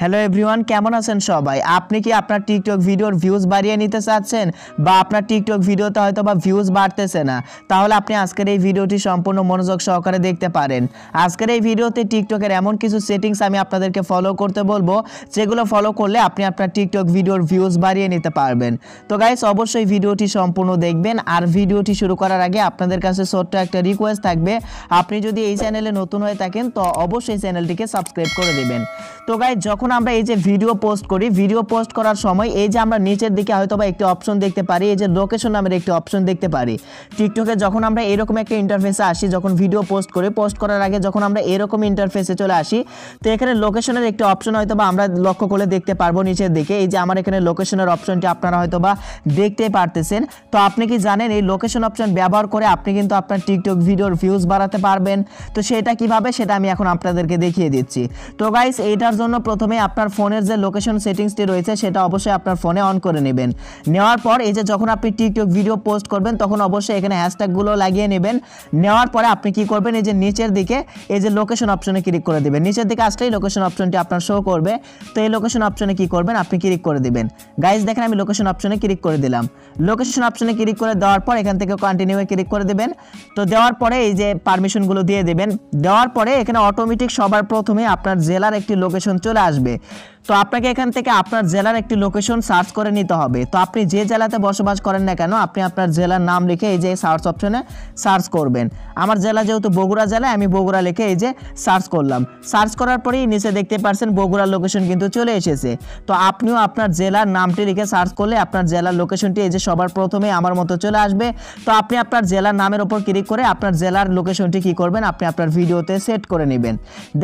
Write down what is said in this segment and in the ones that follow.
Hello everyone কেমন আছেন সবাই আপনি কি আপনার টিকটক ভিডিওর ভিউজ বাড়িয়ে নিতে চাচ্ছেন বা আপনার টিকটক ভিডিওতে হয়তো বা ভিউজ বাড়তেছে না তাহলে আপনি আজকের এই ভিডিওটি সম্পূর্ণ মনোযোগ সহকারে দেখতে পারেন আজকের এই ভিডিওতে টিকটকের এমন কিছু সেটিংস আমি আপনাদেরকে ফলো করতে বলবো যেগুলো ফলো করলে আপনি আপনার টিকটক ভিডিওর ভিউজ বাড়িয়ে নিতে পারবেন তো গাইস অবশ্যই ভিডিওটি সম্পূর্ণ দেখবেন আর ভিডিওটি শুরু করার আগে আপনাদের কাছে ছোট্ট একটা রিকোয়েস্ট থাকবে আপনি যদি এই চ্যানেলে নতুন হয়ে থাকেন তো অবশ্যই চ্যানেলটিকে সাবস্ক্রাইব করে দেবেন তো গাইস যখন যখন আমরা এই যে ভিডিও পোস্ট করি ভিডিও পোস্ট করার সময় এই যে আমরা নিচের দিকে হয়তো বা একটি অপশন দেখতে পারি এই যে লোকেশন নামের একটি অপশন দেখতে পারি টিকটকে যখন আমরা এরকম একটা ইন্টারফেসে আসি যখন ভিডিও পোস্ট করে পোস্ট করার আগে যখন আমরা এরকম ইন্টারফেসে চলে আসি তো এখানে লোকেশনের একটি অপশন হয়তো বা আমরা লক্ষ্য করে দেখতে পারবো নিচের দিকে এই যে আমার এখানে লোকেশনের অপশনটি আপনারা হয়তো বা দেখতে পারতেছেন তো আপনি কি জানেন এই লোকেশন অপশন ব্যবহার করে আপনি কিন্তু আপনার টিকটক ভিডিওর ভিউজ বাড়াতে পারবেন তো সেটা কিভাবে সেটা আমি এখন আপনাদেরকে দেখিয়ে দিচ্ছি তো গাইস এইটার জন্য প্রথমে আপনার ফোনের যে লোকেশন সেটিংসটি রয়েছে সেটা অবশ্যই আপনার ফোনে অন করে নেবেন নেওয়ার পর এই যে যখন আপনি টিকটক ভিডিও পোস্ট করবেন তখন অবশ্যই এখানে হ্যাশট্যাগুলো লাগিয়ে নেবেন নেওয়ার পরে আপনি কি করবেন এই যে নিচের দিকে এই যে লোকেশন অপশনে ক্লিক করে দেবেন নিচের দিকে আসলেই লোকেশন অপশনটি আপনার শো করবে তো এই লোকেশন অপশনে কি করবেন আপনি ক্লিক করে দেবেন গাইজ দেখেন আমি লোকেশন অপশনে ক্লিক করে দিলাম লোকেশন অপশনে ক্লিক করে দেওয়ার পর এখান থেকে কন্টিনিউয়ে ক্লিক করে দেবেন তো দেওয়ার পরে এই যে পারমিশনগুলো দিয়ে দেবেন দেওয়ার পরে এখানে অটোমেটিক সবার প্রথমে আপনার জেলার একটি লোকেশন চলে আসবে bem. তো আপনাকে এখান থেকে আপনার জেলার একটি লোকেশন সার্চ করে নিতে হবে তো আপনি যে জেলাতে বসবাস করেন না কেন আপনি আপনার জেলার নাম লিখে এই যে সার্চ অপশনে সার্চ করবেন আমার জেলা যেহেতু বগুড়া জেলায় আমি বগুড়া লিখে এই যে সার্চ করলাম সার্চ করার পরেই নিচে দেখতে পারছেন বগুড়ার লোকেশন কিন্তু চলে এসেছে তো আপনিও আপনার জেলার নামটি লিখে সার্চ করলে আপনার জেলার লোকেশনটি এই যে সবার প্রথমে আমার মতো চলে আসবে তো আপনি আপনার জেলার নামের ওপর ক্লিক করে আপনার জেলার লোকেশনটি কি করবেন আপনি আপনার ভিডিওতে সেট করে নেবেন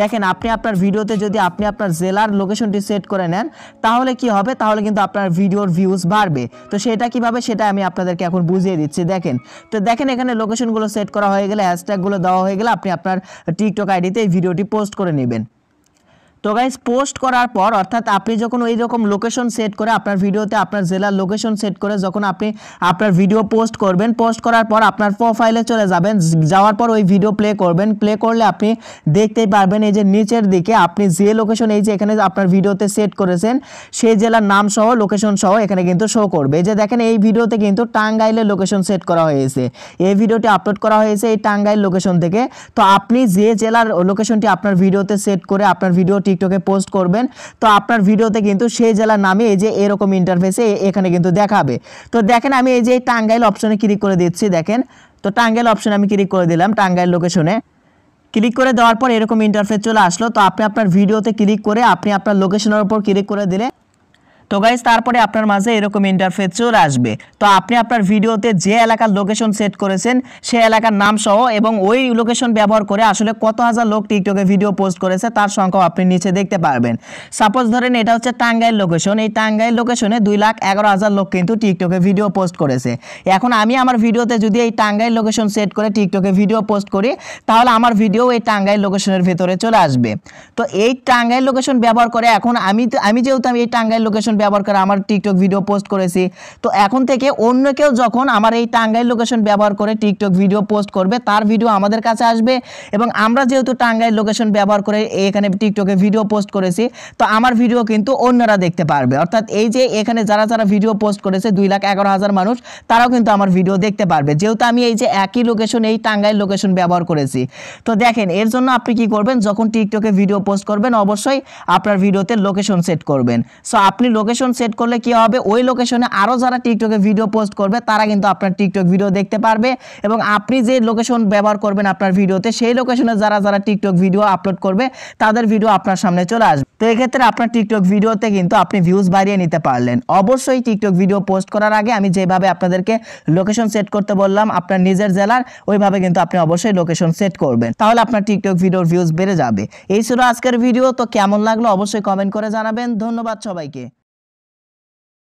দেখেন আপনি আপনার ভিডিওতে যদি আপনি আপনার জেলার লোকেশনটি সেট সেট করে নেন তাহলে কি হবে তাহলে কিন্তু আপনার ভিডিওর ভিউজ বাড়বে তো সেটা কিভাবে সেটা আমি আপনাদেরকে এখন বুঝিয়ে দিচ্ছি দেখেন তো দেখেন এখানে লোকেশনগুলো সেট করা হয়ে গেলে হ্যাশট্যাগুলো দেওয়া হয়ে গেলে আপনি আপনার টিকটক আইডিতে এই ভিডিওটি পোস্ট করে নেবেন তো গাইজ পোস্ট করার পর অর্থাৎ আপনি যখন ওই রকম লোকেশন সেট করে আপনার ভিডিওতে আপনার জেলার লোকেশন সেট করে যখন আপনি আপনার ভিডিও পোস্ট করবেন পোস্ট করার পর আপনার প্রোফাইলে চলে যাবেন যাওয়ার পর ওই ভিডিও প্লে করবেন প্লে করলে আপনি দেখতেই পারবেন এই যে নিচের দিকে আপনি যে লোকেশন এই যে এখানে আপনার ভিডিওতে সেট করেছেন সেই জেলার নাম সহ লোকেশন সহ এখানে কিন্তু শো করবে যে দেখেন এই ভিডিওতে কিন্তু টাঙ্গাইলের লোকেশন সেট করা হয়েছে এই ভিডিওটি আপলোড করা হয়েছে এই টাঙ্গাইল লোকেশন থেকে তো আপনি যে জেলার লোকেশনটি আপনার ভিডিওতে সেট করে আপনার ভিডিওটি টিকটকে পোস্ট করবেন তো আপনার ভিডিওতে কিন্তু সেই জেলার নামে এই যে এরকম ইন্টারফেসে এখানে কিন্তু দেখাবে তো দেখেন আমি এই যে টাঙ্গাইল অপশনে ক্লিক করে দিচ্ছি দেখেন তো টাঙ্গাইল অপশনে আমি ক্লিক করে দিলাম টাঙ্গাইল লোকেশনে ক্লিক করে দেওয়ার পর এরকম ইন্টারফেস চলে আসলো তো আপনি আপনার ভিডিওতে ক্লিক করে আপনি আপনার লোকেশনের উপর ক্লিক করে দিলে তো গাইজ তারপরে আপনার মাঝে এরকম ইন্টারফেস চলে আসবে তো আপনি আপনার ভিডিওতে যে এলাকার লোকেশন সেট করেছেন সে এলাকার নাম সহ এবং ওই লোকেশন ব্যবহার করে আসলে কত হাজার লোক টিকটকে ভিডিও পোস্ট করেছে তার সংখ্যাও আপনি নিচে দেখতে পারবেন সাপোজ ধরেন এটা হচ্ছে টাঙ্গাইল লোকেশন এই টাঙ্গাইল লোকেশনে দুই লাখ এগারো হাজার লোক কিন্তু টিকটকে ভিডিও পোস্ট করেছে এখন আমি আমার ভিডিওতে যদি এই টাঙ্গাইল লোকেশন সেট করে টিকটকে ভিডিও পোস্ট করি তাহলে আমার ভিডিও এই টাঙ্গাইল লোকেশনের ভেতরে চলে আসবে তো এই টাঙ্গাইল লোকেশন ব্যবহার করে এখন আমি আমি যেহেতু আমি এই টাঙ্গাইল লোকেশন ব্যবহার করে আমার টিকটক ভিডিও পোস্ট করেছি তো এখন থেকে অন্য কেউ যখন আমার এই টাঙ্গাইল লোকেশন ব্যবহার করে টিকটক ভিডিও পোস্ট করবে তার ভিডিও আমাদের কাছে আসবে এবং আমরা যেহেতু টাঙ্গাইল লোকেশন ব্যবহার করে এখানে টিকটকে ভিডিও পোস্ট করেছি তো আমার ভিডিও কিন্তু অন্যরা দেখতে পারবে অর্থাৎ এই যে এখানে যারা যারা ভিডিও পোস্ট করেছে দুই লাখ এগারো হাজার মানুষ তারাও কিন্তু আমার ভিডিও দেখতে পারবে যেহেতু আমি এই যে একই লোকেশন এই টাঙ্গাইল লোকেশন ব্যবহার করেছি তো দেখেন এর জন্য আপনি কি করবেন যখন টিকটকে ভিডিও পোস্ট করবেন অবশ্যই আপনার ভিডিওতে লোকেশন সেট করবেন সো আপনি লোকেশন সেট করলে কি হবে ওই লোকেশনে আরও যারা টিকটকে ভিডিও পোস্ট করবে তারা কিন্তু আপনার টিকটক ভিডিও দেখতে পারবে এবং আপনি যে লোকেশন ব্যবহার করবেন আপনার ভিডিওতে সেই লোকেশনে যারা যারা টিকটক ভিডিও আপলোড করবে তাদের ভিডিও আপনার সামনে চলে আসবে তো এক্ষেত্রে আপনার টিকটক ভিডিওতে কিন্তু আপনি ভিউজ বাড়িয়ে নিতে পারলেন অবশ্যই টিকটক ভিডিও পোস্ট করার আগে আমি যেভাবে আপনাদেরকে লোকেশন সেট করতে বললাম আপনার নিজের জেলার ওইভাবে কিন্তু আপনি অবশ্যই লোকেশন সেট করবেন তাহলে আপনার টিকটক ভিডিওর ভিউজ বেড়ে যাবে এই ছিল আজকের ভিডিও তো কেমন লাগলো অবশ্যই কমেন্ট করে জানাবেন ধন্যবাদ সবাইকে